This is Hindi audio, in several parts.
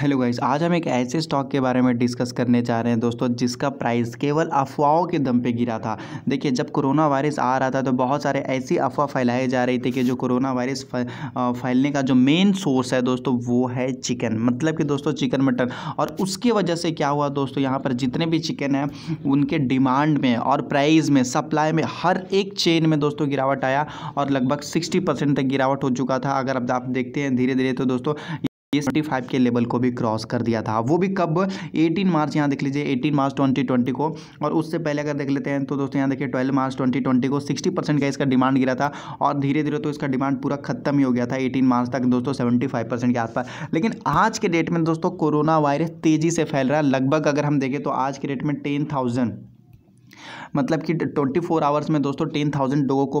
हेलो गाइस आज हम एक ऐसे स्टॉक के बारे में डिस्कस करने जा रहे हैं दोस्तों जिसका प्राइस केवल अफवाहों के दम पे गिरा था देखिए जब कोरोना वायरस आ रहा था तो बहुत सारे ऐसी अफवाह फैलाई जा रही थी कि जो कोरोना वायरस फैलने का जो मेन सोर्स है दोस्तों वो है चिकन मतलब कि दोस्तों चिकन मटन और उसकी वजह से क्या हुआ दोस्तों यहाँ पर जितने भी चिकन हैं उनके डिमांड में और प्राइस में सप्लाई में हर एक चेन में दोस्तों गिरावट आया और लगभग सिक्सटी तक गिरावट हो चुका था अगर अब आप देखते हैं धीरे धीरे तो दोस्तों ये के लेवल को भी क्रॉस कर दिया था वो भी कब 18 मार्च यहाँ देख लीजिए 18 मार्च 2020 को और उससे पहले अगर देख लेते हैं तो दोस्तों यहाँ देखिए 12 मार्च 2020 को 60 परसेंट का इसका डिमांड गिरा था और धीरे धीरे तो इसका डिमांड पूरा खत्म ही हो गया था 18 मार्च तक दोस्तों 75 परसेंट के आसपास लेकिन आज के डेट में दोस्तों कोरोना वायरस तेज़ी से फैल रहा है लगभग अगर हम देखें तो आज के डेट में टेन मतलब कि 24 आवर्स में दोस्तों 10,000 लोगों को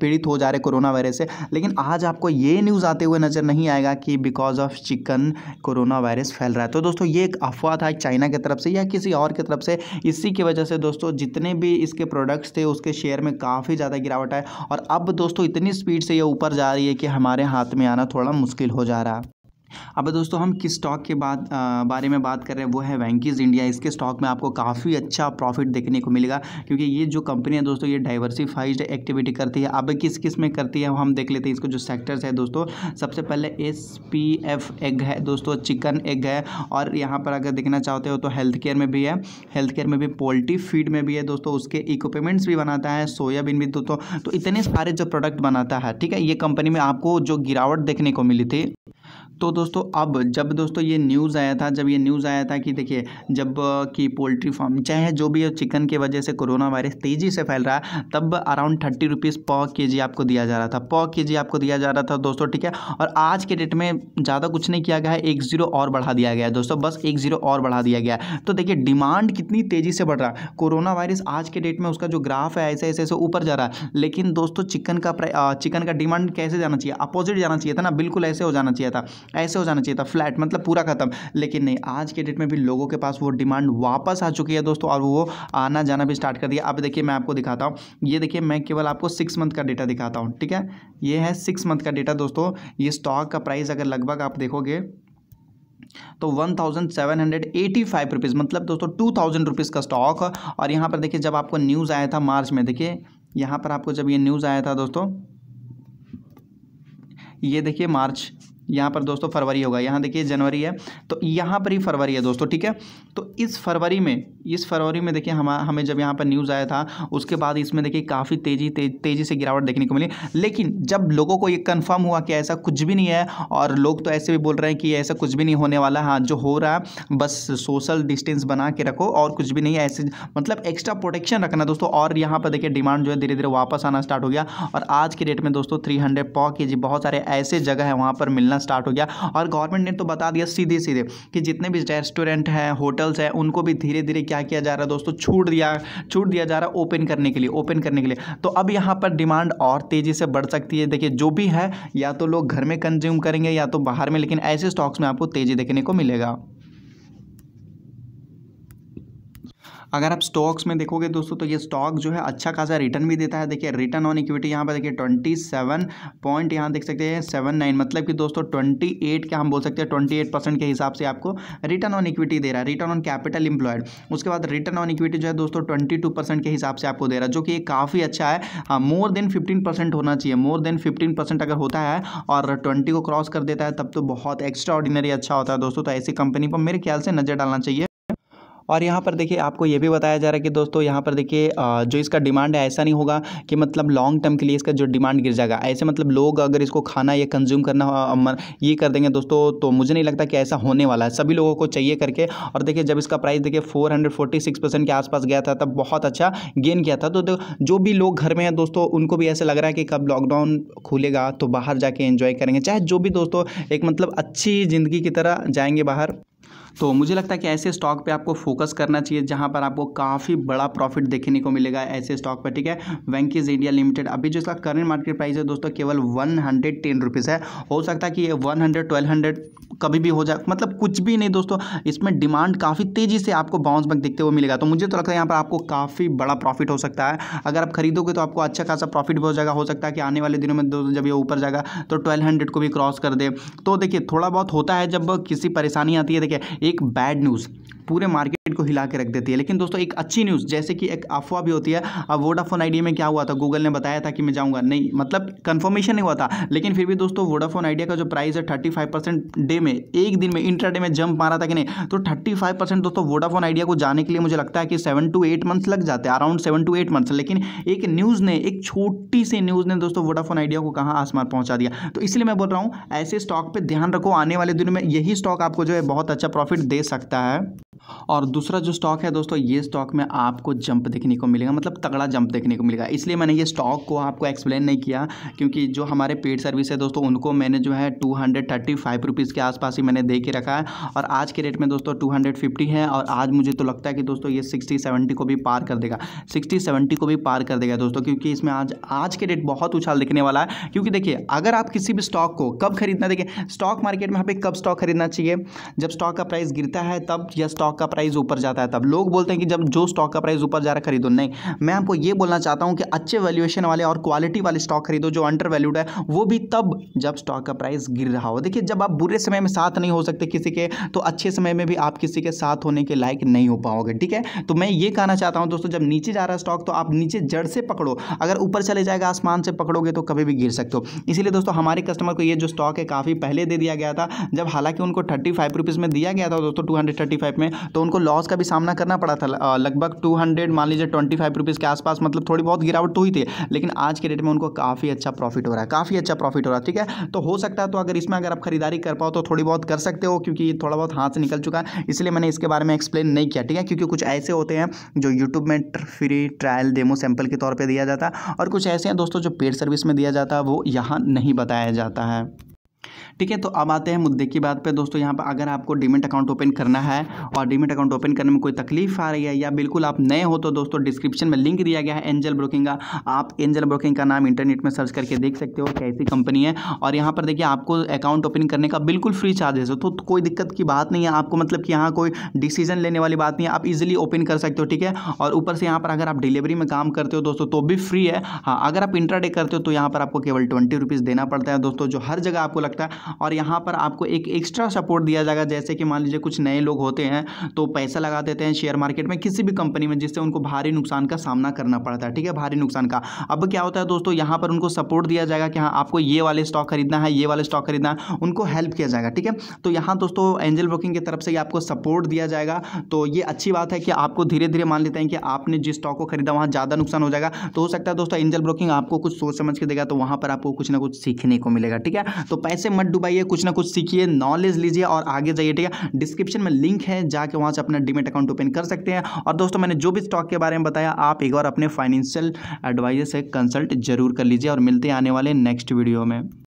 पीड़ित हो जा रहे कोरोना वायरस से लेकिन आज आपको ये न्यूज़ आते हुए नज़र नहीं आएगा कि because of chicken corona virus फैल रहा है तो दोस्तों ये एक अफवाह था चाइना की तरफ से या किसी और की तरफ से इसी की वजह से दोस्तों जितने भी इसके प्रोडक्ट्स थे उसके शेयर में काफ़ी ज़्यादा गिरावट आए और अब दोस्तों इतनी स्पीड से ये ऊपर जा रही है कि हमारे हाथ में आना थोड़ा मुश्किल हो जा रहा अब दोस्तों हम किस स्टॉक के आ, बारे में बात कर रहे हैं वो है वैंकीज़ इंडिया इसके स्टॉक में आपको काफ़ी अच्छा प्रॉफिट देखने को मिलेगा क्योंकि ये जो कंपनी है दोस्तों ये डाइवर्सिफाइड एक्टिविटी करती है अब किस किस में करती है हम देख लेते हैं इसको जो सेक्टर्स है दोस्तों सबसे पहले एस पी एफ एग है दोस्तों चिकन एग है और यहाँ पर अगर देखना चाहते हो तो हेल्थ केयर में भी है हेल्थ केयर में भी पोल्ट्री फीड में भी है दोस्तों उसके इक्विपमेंट्स भी बनाता है सोयाबीन भी दोस्तों तो इतने सारे जो प्रोडक्ट बनाता है ठीक है ये कंपनी में आपको जो गिरावट देखने को मिली थी तो दोस्तों अब जब दोस्तों ये न्यूज़ आया था जब ये न्यूज़ आया था कि देखिए जब कि पोल्ट्री फार्म चाहे जो भी चिकन की वजह से कोरोना वायरस तेज़ी से फैल रहा है तब अराउंड थर्टी रुपीज़ पौ के जी आपको दिया जा रहा था पौ के जी आपको दिया जा रहा था दोस्तों ठीक है और आज के डेट में ज़्यादा कुछ नहीं किया गया है एक ज़ीरो और बढ़ा दिया गया है दोस्तों बस एक ज़ीरो और बढ़ा दिया गया है तो देखिए डिमांड कितनी तेज़ी से बढ़ रहा है कोरोना वायरस आज के डेट में उसका जो ग्राफ है ऐसे ऐसे ऐसे ऊपर जा रहा है लेकिन दोस्तों चिकन का चिकन का डिमांड कैसे जाना चाहिए अपोजिट जाना चाहिए था ना बिल्कुल ऐसे हो जाना चाहिए था ऐसे हो जाना चाहिए था फ्लैट मतलब पूरा ख़त्म लेकिन नहीं आज के डेट में भी लोगों के पास वो डिमांड वापस आ चुकी है दोस्तों और वो आना जाना भी स्टार्ट कर दिया अब देखिए मैं आपको दिखाता हूँ ये देखिए मैं केवल आपको सिक्स मंथ का डेटा दिखाता हूँ ठीक है ये है सिक्स मंथ का डेटा दोस्तों ये स्टॉक का प्राइस अगर लगभग आप देखोगे तो one thousand seven hundred eighty five rupees मतलब दोस्तों टू थाउजेंड रुपीज़ का स्टॉक और यहाँ पर देखिए जब आपको न्यूज़ आया था मार्च में देखिए यहां पर आपको जब ये न्यूज़ आया था दोस्तों ये देखिए मार्च यहाँ पर दोस्तों फरवरी होगा यहाँ देखिए जनवरी है तो यहाँ पर ही फरवरी है दोस्तों ठीक है तो इस फरवरी में इस फरवरी में देखिए हम हमें जब यहाँ पर न्यूज़ आया था उसके बाद इसमें देखिए काफ़ी तेज़ी ते, तेज़ी से गिरावट देखने को मिली लेकिन जब लोगों को ये कंफर्म हुआ कि ऐसा कुछ भी नहीं है और लोग तो ऐसे भी बोल रहे हैं कि ऐसा कुछ भी नहीं होने वाला हाँ जो हो रहा है बस सोशल डिस्टेंस बना के रखो और कुछ भी नहीं है ऐसे मतलब एक्स्ट्रा प्रोटेक्शन रखना दोस्तों और यहाँ पर देखिए डिमांड जो है धीरे धीरे वापस आना स्टार्ट हो गया और आज के डेट में दोस्तों थ्री हंड्रेड पॉ के जी बहुत सारे ऐसे जगह है वहाँ पर मिलना मिलना स्टार्ट हो गया और गवर्नमेंट ने तो बता दिया सीधे सीधे कि जितने भी रेस्टोरेंट हैं होटल्स हैं उनको भी धीरे धीरे क्या किया जा रहा है दोस्तों छूट दिया छूट दिया जा रहा है ओपन करने के लिए ओपन करने के लिए तो अब यहाँ पर डिमांड और तेज़ी से बढ़ सकती है देखिए जो भी है या तो लोग घर में कंज्यूम करेंगे या तो बाहर में लेकिन ऐसे स्टॉक्स में आपको तेज़ी देखने को मिलेगा अगर आप स्टॉक्स में देखोगे दोस्तों तो ये स्टॉक जो है अच्छा खासा रिटर्न भी देता है देखिए रिटर्न ऑन इक्विटी यहाँ पर देखिए ट्वेंटी सेवन पॉइंट यहाँ देख सकते हैं सेवन नाइन मतलब कि दोस्तों ट्वेंटी एट क्या हम बोल सकते हैं ट्वेंटी एट परसेंट के हिसाब से आपको रिटर्न ऑन इक्विटी दे रहा है रिटर्न ऑन कैपिटल इंप्लॉयड उसके बाद रिटर्न ऑन इक्विटी जो है दोस्तों ट्वेंटी टू परसेंट के हिसाब से आपको दे रहा है जो कि काफ़ी अच्छा है हाँ, मोर देन फिफ्टीन परसेंट होना चाहिए मोर देन फिफ्टीन परसेंट अगर होता है और ट्वेंटी को क्रॉस कर देता है तब तो बहुत एक्स्ट्रा अच्छा होता है दोस्तों तो ऐसी कंपनी पर मेरे ख्याल से नज़र डालना चाहिए और यहाँ पर देखिए आपको ये भी बताया जा रहा है कि दोस्तों यहाँ पर देखिए जो इसका डिमांड है ऐसा नहीं होगा कि मतलब लॉन्ग टर्म के लिए इसका जो डिमांड गिर जाएगा ऐसे मतलब लोग अगर इसको खाना या कंज्यूम करना ये कर देंगे दोस्तों तो मुझे नहीं लगता कि ऐसा होने वाला है सभी लोगों को चाहिए करके और देखिए जब इसका प्राइस देखिए फोर के आसपास गया था तब बहुत अच्छा गेन किया था तो, जो भी लोग घर में हैं दोस्तों उनको भी ऐसा लग रहा है कि कब लॉकडाउन खुलेगा तो बाहर जाके इन्जॉय करेंगे चाहे जो भी दोस्तों एक मतलब अच्छी ज़िंदगी की तरह जाएंगे बाहर तो मुझे लगता है कि ऐसे स्टॉक पे आपको फोकस करना चाहिए जहाँ पर आपको काफ़ी बड़ा प्रॉफिट देखने को मिलेगा ऐसे स्टॉक पर ठीक है वेंकीज इंडिया लिमिटेड अभी जो इसका करेंट मार्केट प्राइस है दोस्तों केवल वन हंड्रेड टेन रुपीज़ है हो सकता है कि ये वन हंड्रेड ट्वेल्व हंड्रेड कभी भी हो जाए मतलब कुछ भी नहीं दोस्तों इसमें डिमांड काफ़ी तेज़ी से आपको बाउंस बैक देखते हुए मिलेगा तो मुझे तो लगता है यहाँ पर आपको काफ़ी बड़ा प्रॉफिट हो सकता है अगर आप खरीदोगे तो आपको अच्छा खासा प्रॉफिट भी हो जाएगा हो सकता है कि आने वाले दिनों में दोस्तों जब ये ऊपर जाएगा तो ट्वेल्व को भी क्रॉस कर दे तो देखिए थोड़ा बहुत होता है जब किसी परेशानी आती है देखिए एक बैड न्यूज़ पूरे मार्केट को हिला के रख देती है लेकिन दोस्तों एक अच्छी न्यूज़ जैसे कि एक अफवाह भी होती है अब वोडाफोन आइडिया में क्या हुआ था गूगल ने बताया था कि मैं जाऊँगा नहीं मतलब कंफर्मेशन नहीं हुआ था लेकिन फिर भी दोस्तों वोडाफोन आइडिया का जो प्राइस है थर्टी फाइव परसेंट डे में एक दिन में इंटर डे में जंप मारा था कि नहीं तो थर्टी फाइव परसेंट दोस्तों वोडाफोन आइडिया को जाने के लिए मुझे लगता है कि सेवन टू एट मंथ्स लग जाते हैं around seven to eight months लेकिन एक न्यूज़ ने एक छोटी सी न्यूज़ ने दोस्तों वोडाफोन आइडिया को कहाँ आसमान पहुँचा दिया तो इसलिए मैं बोल रहा हूँ ऐसे स्टॉक पर ध्यान रखो आने वाले दिनों में यही स्टॉक आपको जो है बहुत अच्छा प्रॉफिट प्रॉफिट दे सकता है और दूसरा जो स्टॉक है दोस्तों ये स्टॉक में आपको जंप देखने को मिलेगा मतलब तगड़ा जंप देखने को मिलेगा इसलिए मैंने ये स्टॉक को आपको एक्सप्लेन नहीं किया क्योंकि जो हमारे पेड सर्विस है दोस्तों उनको मैंने जो है two hundred thirty five rupees के आसपास ही मैंने दे के रखा है और आज के रेट में दोस्तों टू हंड्रेड फिफ्टी है और आज मुझे तो लगता है कि दोस्तों ये सिक्सटी सेवेंटी को भी पार कर देगा सिक्सटी सेवेंटी को भी पार कर देगा दोस्तों क्योंकि इसमें आज आज के रेट बहुत उछाल दिखने वाला है क्योंकि देखिए अगर आप किसी भी स्टॉक को कब खरीदना देखिए स्टॉक मार्केट में हमें कब स्टॉक खरीदना चाहिए जब स्टॉक का प्राइस गिरता है तब यह स्टॉक का प्राइस ऊपर जाता है तब लोग बोलते हैं कि जब जो स्टॉक का प्राइस ऊपर जा रहा है खरीदो नहीं मैं आपको ये बोलना चाहता हूं कि अच्छे वैल्यूएशन वाले और क्वालिटी वाले स्टॉक खरीदो जो अंडर वैल्यूड है वो भी तब जब स्टॉक का प्राइस गिर रहा हो देखिए जब आप बुरे समय में साथ नहीं हो सकते किसी के तो अच्छे समय में भी आप किसी के साथ होने के लायक नहीं हो पाओगे ठीक है तो मैं ये कहना चाहता हूँ दोस्तों जब नीचे जा रहा है स्टॉक तो आप नीचे जड़ से पकड़ो अगर ऊपर चले जाएगा आसमान से पकड़ोगे तो कभी भी गिर सकते हो इसीलिए दोस्तों हमारे कस्टमर को ये जो स्टॉक है काफ़ी पहले दे दिया गया था जब हालांकि उनको थर्टी फाइव में दिया गया था दोस्तों टू में तो उनको लॉस का भी सामना करना पड़ा था लगभग टू हंड्रेड मान लीजिए ट्वेंटी फाइव रुपीज़ के आसपास मतलब थोड़ी बहुत गिरावट तो हुई थी लेकिन आज के डेट में उनको काफ़ी अच्छा प्रॉफिट हो रहा है काफ़ी अच्छा प्रॉफिट हो रहा है ठीक है तो हो सकता है तो अगर इसमें अगर आप खरीदारी कर पाओ तो थोड़ी बहुत कर सकते हो क्योंकि थोड़ा बहुत हाथ से निकल चुका है इसलिए मैंने इसके बारे में एक्सप्लेन नहीं किया ठीक है क्योंकि कुछ ऐसे होते हैं जो यूट्यूब में फ्री ट्रायल डेमो सैम्पल के तौर पर दिया जाता है और कुछ ऐसे हैं दोस्तों जो पेड सर्विस में दिया जाता है वो यहाँ नहीं बताया जाता है ठीक है तो अब आते हैं मुद्दे की बात पे दोस्तों यहाँ पर अगर आपको डीमेट अकाउंट ओपन करना है और डीमेट अकाउंट ओपन करने में कोई तकलीफ आ रही है या बिल्कुल आप नए हो तो दोस्तों डिस्क्रिप्शन में लिंक दिया गया है एंजल ब्रोकिंग का आप एंजल ब्रोकिंग का नाम इंटरनेट में सर्च करके देख सकते हो कैसी कंपनी है और यहाँ पर देखिए आपको अकाउंट ओपन करने का बिल्कुल फ्री चार्जेस हो तो कोई दिक्कत की बात नहीं है आपको मतलब कि यहाँ कोई डिसीजन लेने वाली बात नहीं है आप इजिली ओपन कर सकते हो ठीक है और ऊपर से यहाँ पर अगर आप डिलीवरी में काम करते हो दोस्तों तो भी फ्री है हाँ अगर आप इंट्राडे करते हो तो यहाँ पर आपको केवल ट्वेंटी रुपीज़ देना पड़ता है दोस्तों जो हर जगह आपको लगता है और यहाँ पर आपको एक एक्स्ट्रा सपोर्ट दिया जाएगा जैसे कि मान लीजिए कुछ नए लोग होते हैं तो पैसा लगा देते हैं शेयर मार्केट में किसी भी कंपनी में जिससे उनको भारी नुकसान का सामना करना पड़ता है ठीक है भारी नुकसान का अब क्या होता है दोस्तों यहाँ पर उनको सपोर्ट दिया जाएगा कि हाँ आपको ये वाले स्टॉक खरीदना है ये वाले स्टॉक खरीदना है उनको हेल्प किया जाएगा ठीक है तो यहाँ दोस्तों एंजल ब्रोकिंग की तरफ से आपको सपोर्ट दिया जाएगा तो ये अच्छी बात है कि आपको धीरे धीरे मान लेते हैं कि आपने जिस स्टॉक को खरीदा वहाँ ज़्यादा नुकसान हो जाएगा तो हो सकता है दोस्तों एंजल ब्रोकिंग आपको कुछ सोच समझ के देगा तो वहाँ पर आपको कुछ ना कुछ सीखने को मिलेगा ठीक है तो पैसे मत डुबाइए कुछ ना कुछ सीखिए नॉलेज लीजिए और आगे जाइए ठीक है डिस्क्रिप्शन में लिंक है जाके वहाँ से अपना डिमेट अकाउंट ओपन कर सकते हैं और दोस्तों मैंने जो भी स्टॉक के बारे में बताया आप एक बार अपने फाइनेंशियल एडवाइजर से कंसल्ट जरूर कर लीजिए और मिलते आने वाले नेक्स्ट वीडियो में